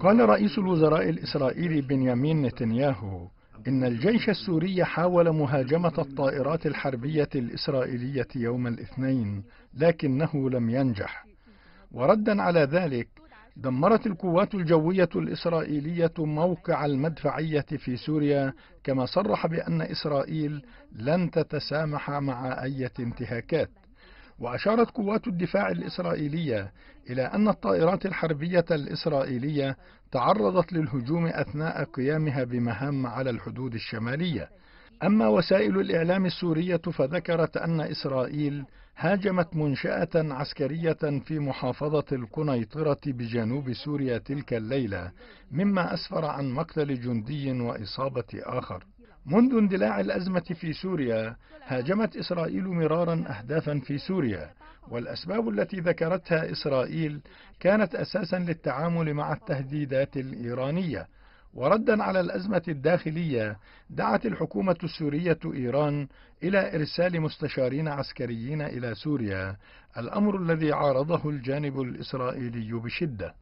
قال رئيس الوزراء الإسرائيلي بنيامين نتنياهو إن الجيش السوري حاول مهاجمة الطائرات الحربية الإسرائيلية يوم الاثنين لكنه لم ينجح وردا على ذلك دمرت القوات الجوية الإسرائيلية موقع المدفعية في سوريا كما صرح بأن إسرائيل لن تتسامح مع أي انتهاكات وأشارت قوات الدفاع الإسرائيلية إلى أن الطائرات الحربية الإسرائيلية تعرضت للهجوم أثناء قيامها بمهام على الحدود الشمالية أما وسائل الإعلام السورية فذكرت أن إسرائيل هاجمت منشأة عسكرية في محافظة القنيطرة بجنوب سوريا تلك الليلة مما أسفر عن مقتل جندي وإصابة آخر منذ اندلاع الأزمة في سوريا هاجمت إسرائيل مرارا أهدافا في سوريا والأسباب التي ذكرتها إسرائيل كانت أساسا للتعامل مع التهديدات الإيرانية وردا على الأزمة الداخلية دعت الحكومة السورية إيران إلى إرسال مستشارين عسكريين إلى سوريا الأمر الذي عارضه الجانب الإسرائيلي بشدة